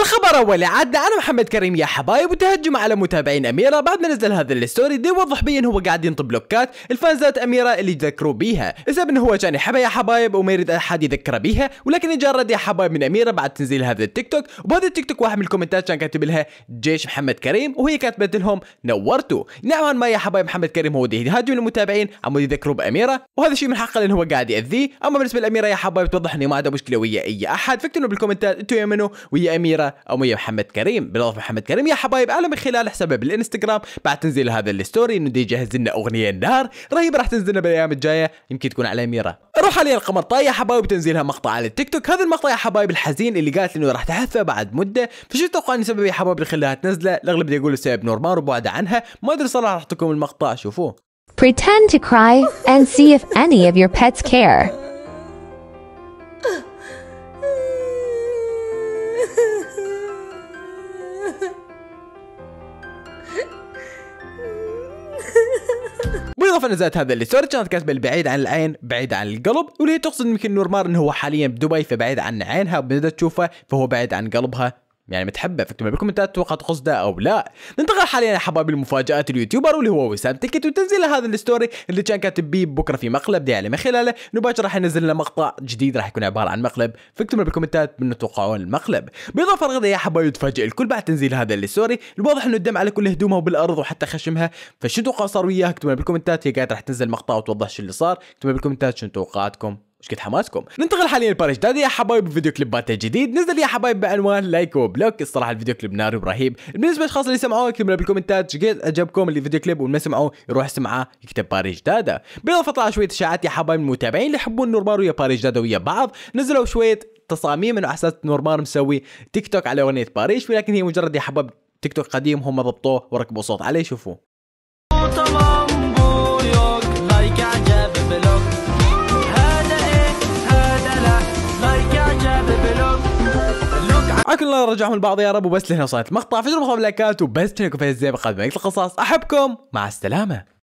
الخبر اول عاد انا محمد كريم يا حبايب وتهجم على متابعين اميره بعد ما نزل هذا الستوري دي وضح بيا هو قاعد ينط بلوكات الفانزات اميره اللي ذكروا بيها السبب انه هو كان يحبها يا حبايب وما يريد احد يذكره بيها ولكن رد يا حبايب من اميره بعد تنزيل هذا التيك توك وبهذا التيك توك واحد من الكومنتات كان كاتب لها جيش محمد كريم وهي كاتبت لهم نورتوا نعم ما يا حبايب محمد كريم هو يهاجم المتابعين عمود يذكروا باميره وهذا الشيء من حقه لانه هو قاعد ياذيه اما بالنسبه لاميره يا حبايب توضح انه ما عندها مشكله ويا اي احد فكتبوا بالكومنتات انتم يا منو ويا اميره او ويا محمد كريم بالاضافه محمد كريم يا حبايب اعلى من خلال حسابي بالانستغرام بعد تنزيل هذا الستوري انه دي يجهز لنا اغنيه النهار رهيبه راح تنزلنا بالايام الجايه يمكن تكون على اميره روح علي رقم يا حبايب تنزيلها مقطع على التيك توك هذا المقطع يا حبايب الحزين اللي قالت انه راح تحذفه بعد مده فشو تتوقع انه سبب يا حبايب اللي خلاها تنزله الاغلب يقول السبب نورمال وبعده عنها ما ادري صراحه راح اعطيكم المقطع شوفوه Pretend to cry and see if any of your pets care. اضافه نزلت هذا الستوري كانت كاتبه البعيد عن العين بعيد عن القلب واللي تقصد يمكن نورمار انه هو حاليا بدبي فبعيد عن عينها بدها تشوفه فهو بعيد عن قلبها يعني متحبه فاكتبها بالكومنتات اتوقع تخص ده او لا ننتقل حاليا يا حبايبي المفاجات اليوتيوبر واللي هو وسام تيكت وتنزيل هذا الستوري اللي كان كاتب بيه بكره في مقلب دي من خلاله مباشره راح ينزل لنا مقطع جديد راح يكون عباره عن مقلب فاكتبوا بالكومنتات من تتوقعون المقلب بالاضافه الغدا يا حبايبي تفاجئ الكل بعد تنزيل هذا الستوري الواضح انه الدم على كل هدومها وبالارض وحتى خشمها فشو توقع صار وياها اكتبوا بالكومنتات هي قاعد راح تنزل مقطع وتوضح شو اللي صار اكتبوا بالكومنتات شنو توقعاتكم مش قد حماسكم ننتقل حاليا لباريس دادي يا حبايب فيديو كليبات جديد نزل يا حبايب بعنوان لايك وبلوك الصراحه الفيديو كليب ناري ورهيب بالنسبه للاشخاص اللي سمعوه اكتبوا لنا بالكومنتات قد عجبكم الفيديو كليب واللي ما سمعوه يروح يسمعه يكتب باريس دادا بالاضافه طلع شويه اشاعات يا حبايب المتابعين اللي يحبون نورمار ويا باريس دادا ويا بعض نزلوا شويه تصاميم انه احساس اساس نورمار مسوي تيك توك على اغنيه باريس ولكن هي مجرد يا حبايب تيك توك قديم هم ضبطوه وركبوا صوت عليه شوفوا ولكن الله من بعض يا رب وبس لهنا وصلت المقطع في لايكات وبس تشاركوا في الزي بقدمك القصص احبكم مع السلامه